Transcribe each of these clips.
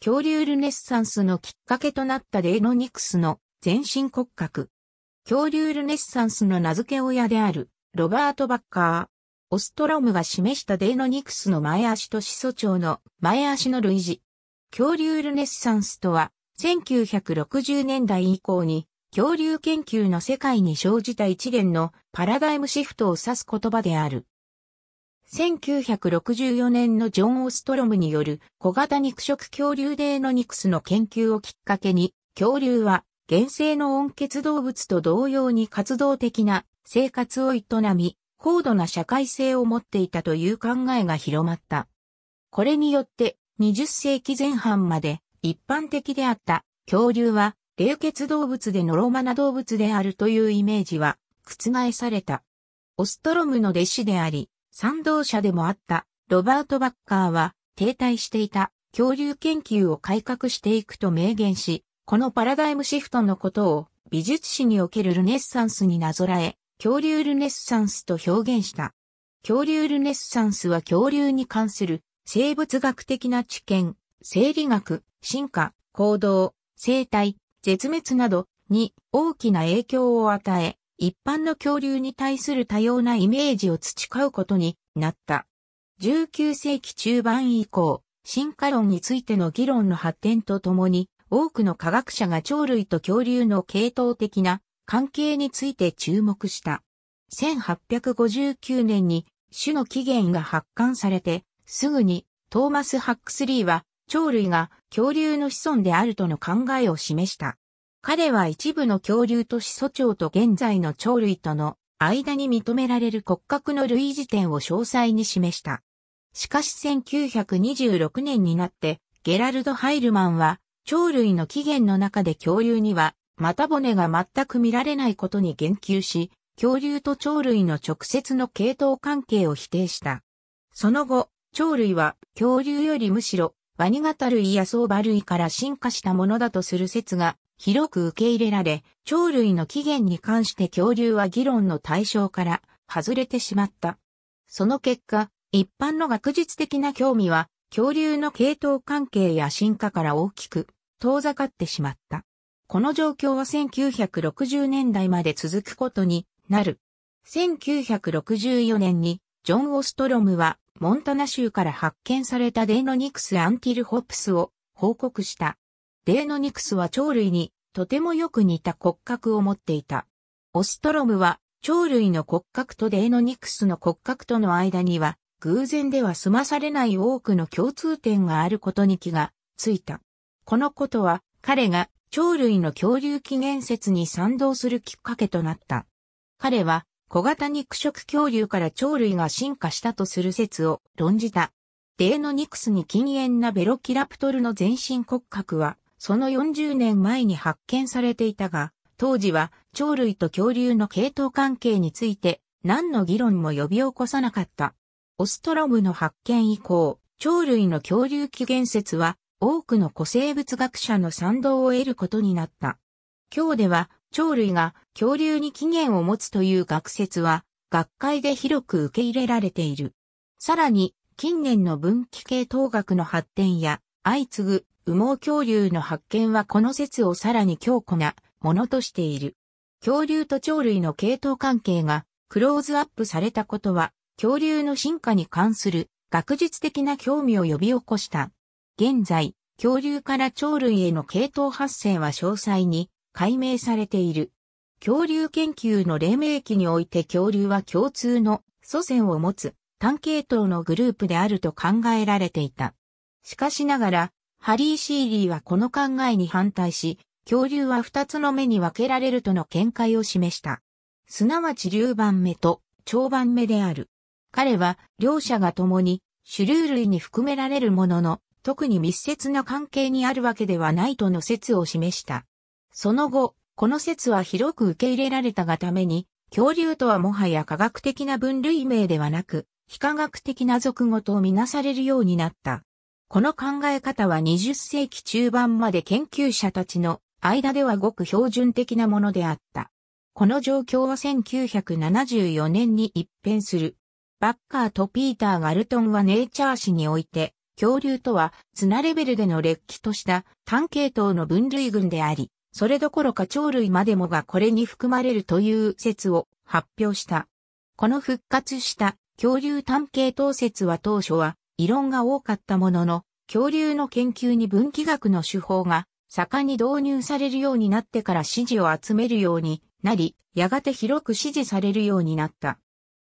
恐竜ルネッサンスのきっかけとなったデイノニクスの全身骨格。恐竜ルネッサンスの名付け親であるロバート・バッカー。オストロムが示したデイノニクスの前足と始祖鳥の前足の類似。恐竜ルネッサンスとは、1960年代以降に恐竜研究の世界に生じた一連のパラダイムシフトを指す言葉である。1964年のジョン・オストロムによる小型肉食恐竜デーノニクスの研究をきっかけに、恐竜は原生の温血動物と同様に活動的な生活を営み、高度な社会性を持っていたという考えが広まった。これによって20世紀前半まで一般的であった恐竜は冷血動物でノロマな動物であるというイメージは覆された。オストロムの弟子であり、賛同者でもあったロバート・バッカーは停滞していた恐竜研究を改革していくと明言し、このパラダイムシフトのことを美術史におけるルネッサンスになぞらえ、恐竜ルネッサンスと表現した。恐竜ルネッサンスは恐竜に関する生物学的な知見、生理学、進化、行動、生態、絶滅などに大きな影響を与え、一般の恐竜に対する多様なイメージを培うことになった。19世紀中盤以降、進化論についての議論の発展とともに、多くの科学者が鳥類と恐竜の系統的な関係について注目した。1859年に種の起源が発刊されて、すぐにトーマス・ハックスリーは鳥類が恐竜の子孫であるとの考えを示した。彼は一部の恐竜と始祖鳥と現在の鳥類との間に認められる骨格の類似点を詳細に示した。しかし1926年になってゲラルド・ハイルマンは鳥類の起源の中で恐竜には股骨が全く見られないことに言及し、恐竜と鳥類の直接の系統関係を否定した。その後、鳥類は恐竜よりむしろワニ型類や相場類から進化したものだとする説が広く受け入れられ、鳥類の起源に関して恐竜は議論の対象から外れてしまった。その結果、一般の学術的な興味は、恐竜の系統関係や進化から大きく遠ざかってしまった。この状況は1960年代まで続くことになる。1964年にジョン・オストロムはモンタナ州から発見されたデイノニクス・アンティルホプスを報告した。デーノニクスは鳥類にとてもよく似た骨格を持っていた。オストロムは鳥類の骨格とデーノニクスの骨格との間には偶然では済まされない多くの共通点があることに気がついた。このことは彼が鳥類の恐竜起源説に賛同するきっかけとなった。彼は小型肉食恐竜から鳥類が進化したとする説を論じた。デーノニクスに禁煙なベロキラプトルの全身骨格はその40年前に発見されていたが、当時は鳥類と恐竜の系統関係について何の議論も呼び起こさなかった。オストロムの発見以降、鳥類の恐竜起源説は多くの古生物学者の賛同を得ることになった。今日では鳥類が恐竜に起源を持つという学説は学会で広く受け入れられている。さらに近年の分岐系統学の発展や相次ぐ羽毛恐竜の発見はこの説をさらに強固なものとしている。恐竜と鳥類の系統関係がクローズアップされたことは、恐竜の進化に関する学術的な興味を呼び起こした。現在、恐竜から鳥類への系統発生は詳細に解明されている。恐竜研究の黎明期において恐竜は共通の祖先を持つ単系統のグループであると考えられていた。しかしながら、ハリー・シーリーはこの考えに反対し、恐竜は二つの目に分けられるとの見解を示した。すなわち竜番目と長番目である。彼は両者が共に種類類に含められるものの、特に密接な関係にあるわけではないとの説を示した。その後、この説は広く受け入れられたがために、恐竜とはもはや科学的な分類名ではなく、非科学的な俗語とみなされるようになった。この考え方は20世紀中盤まで研究者たちの間ではごく標準的なものであった。この状況は1974年に一変する。バッカーとピーター・ガルトンはネイチャー誌において、恐竜とは綱レベルでの劣気とした単系統の分類群であり、それどころか鳥類までもがこれに含まれるという説を発表した。この復活した恐竜単系統説は当初は異論が多かったものの、恐竜の研究に分岐学の手法が盛んに導入されるようになってから支持を集めるようになり、やがて広く支持されるようになった。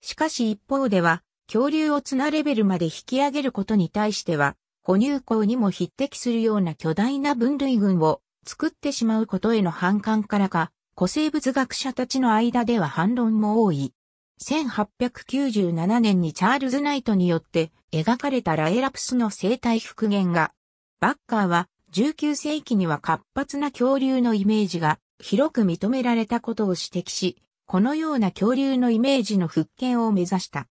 しかし一方では、恐竜を綱レベルまで引き上げることに対しては、哺乳口にも匹敵するような巨大な分類群を作ってしまうことへの反感からか、古生物学者たちの間では反論も多い。1897年にチャールズ・ナイトによって描かれたラエラプスの生態復元画。バッカーは19世紀には活発な恐竜のイメージが広く認められたことを指摘し、このような恐竜のイメージの復権を目指した。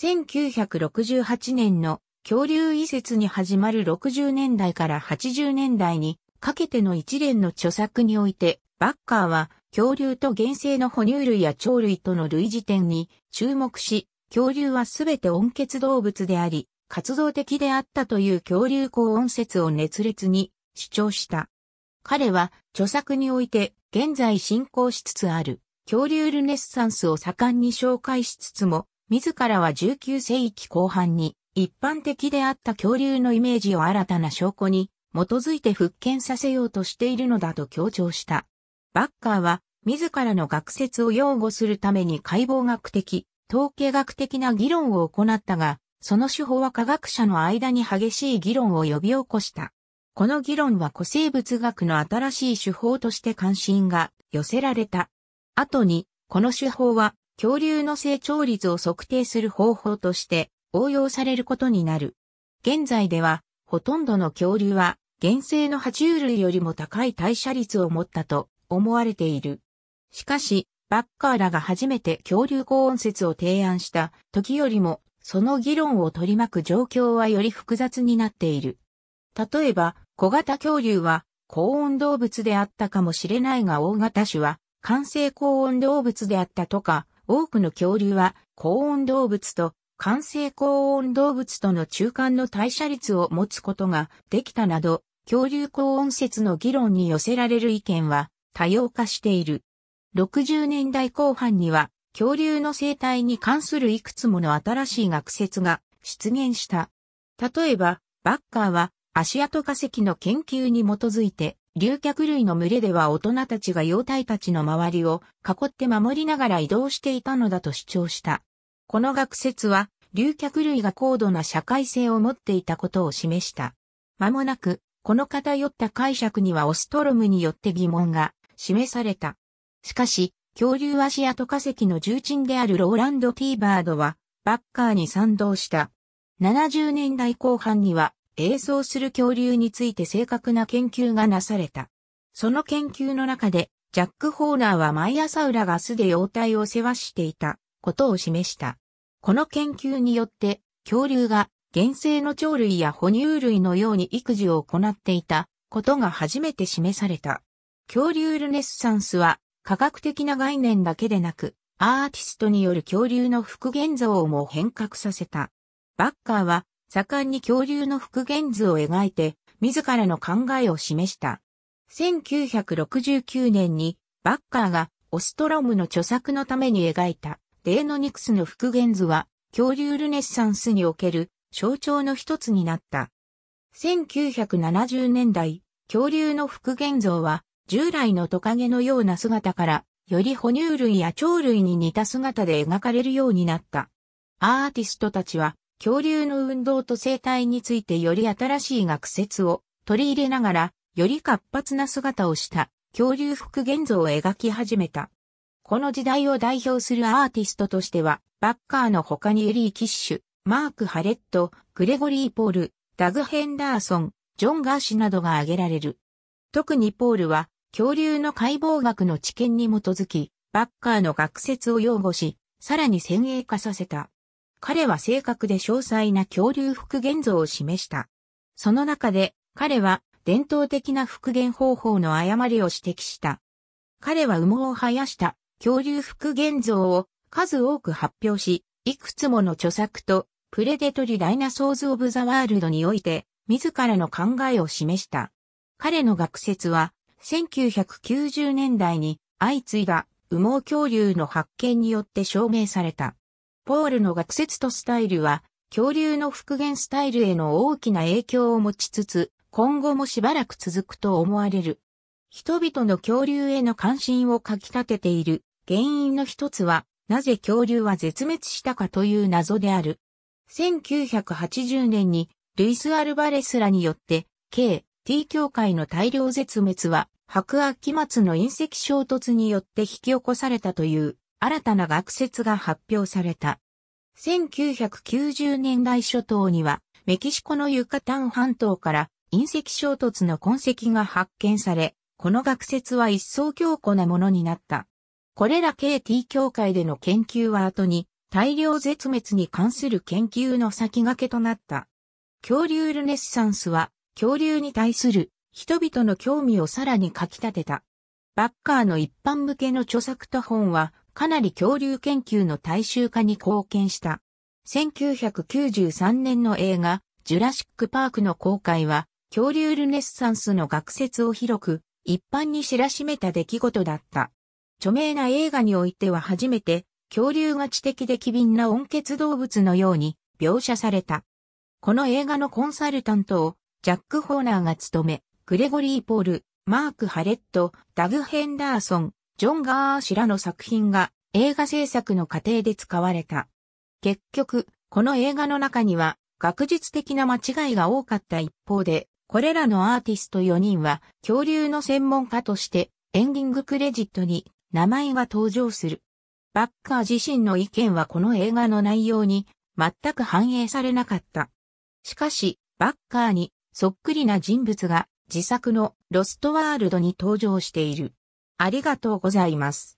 1968年の恐竜移設に始まる60年代から80年代にかけての一連の著作においてバッカーは恐竜と原生の哺乳類や鳥類との類似点に注目し、恐竜はすべて温血動物であり、活動的であったという恐竜高温説を熱烈に主張した。彼は著作において現在進行しつつある恐竜ルネッサンスを盛んに紹介しつつも、自らは19世紀後半に一般的であった恐竜のイメージを新たな証拠に基づいて復権させようとしているのだと強調した。バッカーは、自らの学説を擁護するために解剖学的、統計学的な議論を行ったが、その手法は科学者の間に激しい議論を呼び起こした。この議論は古生物学の新しい手法として関心が寄せられた。後に、この手法は恐竜の成長率を測定する方法として応用されることになる。現在では、ほとんどの恐竜は、原生の爬虫類よりも高い代謝率を持ったと思われている。しかし、バッカーらが初めて恐竜高音説を提案した時よりも、その議論を取り巻く状況はより複雑になっている。例えば、小型恐竜は高温動物であったかもしれないが大型種は完成高温動物であったとか、多くの恐竜は高温動物と完成高温動物との中間の代謝率を持つことができたなど、恐竜高温説の議論に寄せられる意見は多様化している。60年代後半には恐竜の生態に関するいくつもの新しい学説が出現した。例えば、バッカーは足跡化石の研究に基づいて、竜脚類の群れでは大人たちが幼体たちの周りを囲って守りながら移動していたのだと主張した。この学説は、竜脚類が高度な社会性を持っていたことを示した。間もなく、この偏った解釈にはオストロムによって疑問が示された。しかし、恐竜足シアト化石の重鎮であるローランド・ティーバードは、バッカーに賛同した。70年代後半には、映像する恐竜について正確な研究がなされた。その研究の中で、ジャック・ホーナーは毎朝浦が巣で幼体を世話していたことを示した。この研究によって、恐竜が原生の鳥類や哺乳類のように育児を行っていたことが初めて示された。恐竜ルネッサンスは科学的な概念だけでなく、アーティストによる恐竜の復元像をも変革させた。バッカーは盛んに恐竜の復元図を描いて、自らの考えを示した。1969年にバッカーがオストロムの著作のために描いたデーノニクスの復元図は恐竜ルネッサンスにおける象徴の一つになった。1970年代、恐竜の復元像は従来のトカゲのような姿から、より哺乳類や鳥類に似た姿で描かれるようになった。アーティストたちは、恐竜の運動と生態についてより新しい学説を取り入れながら、より活発な姿をした恐竜復元像を描き始めた。この時代を代表するアーティストとしては、バッカーの他にエリー・キッシュ、マーク・ハレット、グレゴリー・ポール、ダグ・ヘンダーソン、ジョン・ガーシなどが挙げられる。特にポールは、恐竜の解剖学の知見に基づき、バッカーの学説を擁護し、さらに先鋭化させた。彼は正確で詳細な恐竜復元像を示した。その中で、彼は伝統的な復元方法の誤りを指摘した。彼は羽毛を生やした恐竜復元像を数多く発表し、いくつもの著作とプレデトリダイナソーズ・オブ・ザ・ワールドにおいて、自らの考えを示した。彼の学説は、1990年代に相次いだ羽毛恐竜の発見によって証明された。ポールの学説とスタイルは、恐竜の復元スタイルへの大きな影響を持ちつつ、今後もしばらく続くと思われる。人々の恐竜への関心をかき立てている原因の一つは、なぜ恐竜は絶滅したかという謎である。1980年にルイス・アルバレスらによって、計 T 協会の大量絶滅は、白亜紀末の隕石衝突によって引き起こされたという新たな学説が発表された。1990年代初頭には、メキシコのユカタン半島から隕石衝突の痕跡が発見され、この学説は一層強固なものになった。これら KT 協会での研究は後に大量絶滅に関する研究の先駆けとなった。恐竜ルネッサンスは恐竜に対する人々の興味をさらにかき立てた。バッカーの一般向けの著作と本はかなり恐竜研究の大衆化に貢献した。1993年の映画、ジュラシック・パークの公開は、恐竜ルネッサンスの学説を広く、一般に知らしめた出来事だった。著名な映画においては初めて、恐竜が知的で機敏な温血動物のように描写された。この映画のコンサルタントをジャック・ホーナーが務め、グレゴリー・ポール、マーク・ハレット、ダグ・ヘンダーソン、ジョン・ガー氏らの作品が映画制作の過程で使われた。結局、この映画の中には学術的な間違いが多かった一方で、これらのアーティスト4人は恐竜の専門家としてエンディングクレジットに名前が登場する。バッカー自身の意見はこの映画の内容に全く反映されなかった。しかし、バッカーにそっくりな人物が自作のロストワールドに登場している。ありがとうございます。